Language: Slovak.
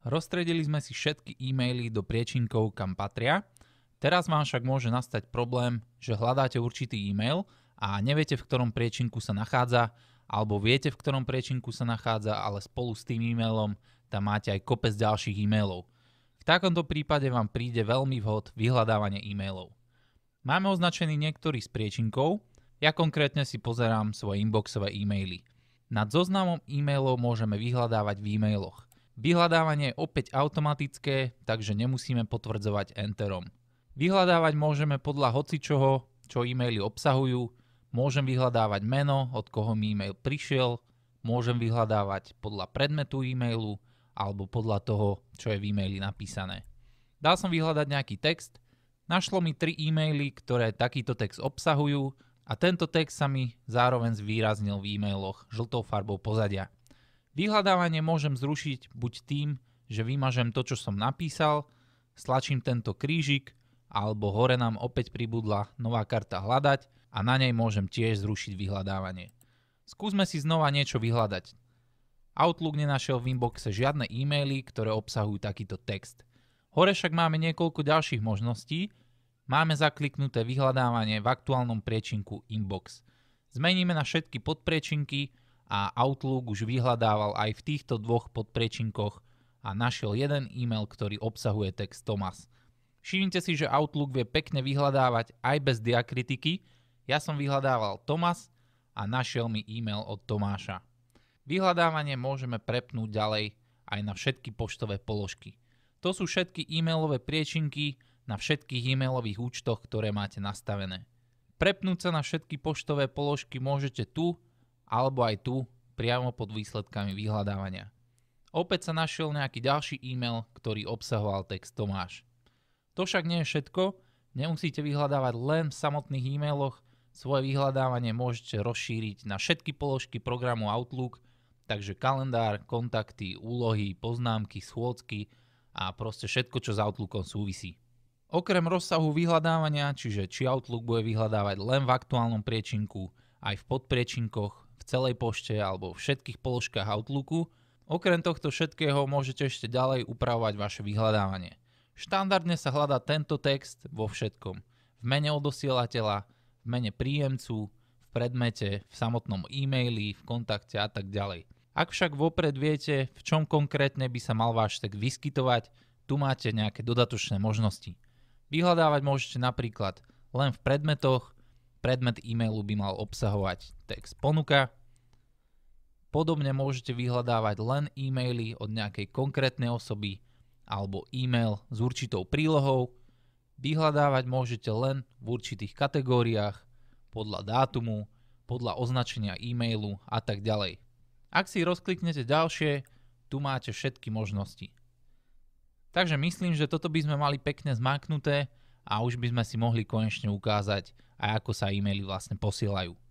Rozstredili sme si všetky e-maily do priečinkov, kam patria. Teraz vám však môže nastať problém, že hľadáte určitý e-mail a neviete, v ktorom priečinku sa nachádza, alebo viete, v ktorom priečinku sa nachádza, ale spolu s tým e-mailom tam máte aj kopec ďalších e-mailov. V takomto prípade vám príde veľmi vhod vyhľadávanie e-mailov. Máme označený niektorý z priečinkov, ja konkrétne si pozerám svoje inboxové e-maily. Nad zoznamom e-mailov môžeme vyhľadávať v e-mailoch. Vyhľadávanie je opäť automatické, takže nemusíme potvrdzovať Enterom. Vyhľadávať môžeme podľa hocičoho, čo e-maily obsahujú, môžem vyhľadávať meno, od koho mi e-mail prišiel, môžem vyhľadávať podľa predmetu e-mailu alebo podľa toho, čo je v e-maili napísané. Dal som vyhľadať nejaký text, našlo mi tri e-maily, ktoré takýto text obsahujú a tento text sa mi zároveň zvýraznil v e-mailoch žltou farbou pozadia. Vyhľadávanie môžem zrušiť buď tým, že vymažem to, čo som napísal, stlačím tento krížik, alebo hore nám opäť pribudla nová karta hľadať a na nej môžem tiež zrušiť vyhľadávanie. Skúsme si znova niečo vyhľadať. Outlook nenašiel v inboxe žiadne e-maily, ktoré obsahujú takýto text. Hore však máme niekoľko ďalších možností. Máme zakliknuté vyhľadávanie v aktuálnom priečinku inbox. Zmeníme na všetky podpriečinky a Outlook už vyhľadával aj v týchto dvoch podprečinkoch a našiel jeden e-mail, ktorý obsahuje text Thomas. Všimnite si, že Outlook vie pekne vyhľadávať aj bez diakritiky. Ja som vyhľadával Thomas a našiel mi e-mail od Tomáša. Vyhľadávanie môžeme prepnúť ďalej aj na všetky poštové položky. To sú všetky e-mailové priečinky na všetkých e-mailových účtoch, ktoré máte nastavené. Prepnúť sa na všetky poštové položky môžete tu alebo aj tu, priamo pod výsledkami vyhľadávania. Opäť sa našiel nejaký ďalší e-mail, ktorý obsahoval text Tomáš. To však nie je všetko, nemusíte vyhľadávať len v samotných e-mailoch, svoje vyhľadávanie môžete rozšíriť na všetky položky programu Outlook, takže kalendár, kontakty, úlohy, poznámky, schôdzky a proste všetko, čo s Outlookom súvisí. Okrem rozsahu vyhľadávania, čiže či Outlook bude vyhľadávať len v aktuálnom priečinku, aj v podpriečinkoch, v celej pošte alebo v všetkých položkách Outlooku. Okrem tohto všetkého môžete ešte ďalej upravovať vaše vyhľadávanie. Štandardne sa hľadá tento text vo všetkom. V mene odosielateľa, v mene príjemcu, v predmete, v samotnom e-maili, v kontakte a tak ďalej. Ak však vopred viete, v čom konkrétne by sa mal váš text vyskytovať, tu máte nejaké dodatočné možnosti. Vyhľadávať môžete napríklad len v predmetoch, Predmet e-mailu by mal obsahovať text ponuka. Podobne môžete vyhľadávať len e-maily od nejakej konkrétnej osoby alebo e-mail s určitou prílohou. Vyhľadávať môžete len v určitých kategóriách, podľa dátumu, podľa označenia e-mailu a tak ďalej. Ak si rozkliknete ďalšie, tu máte všetky možnosti. Takže myslím, že toto by sme mali pekne zmáknuté a už by sme si mohli konečne ukázať, aj ako sa e-maily vlastne posielajú.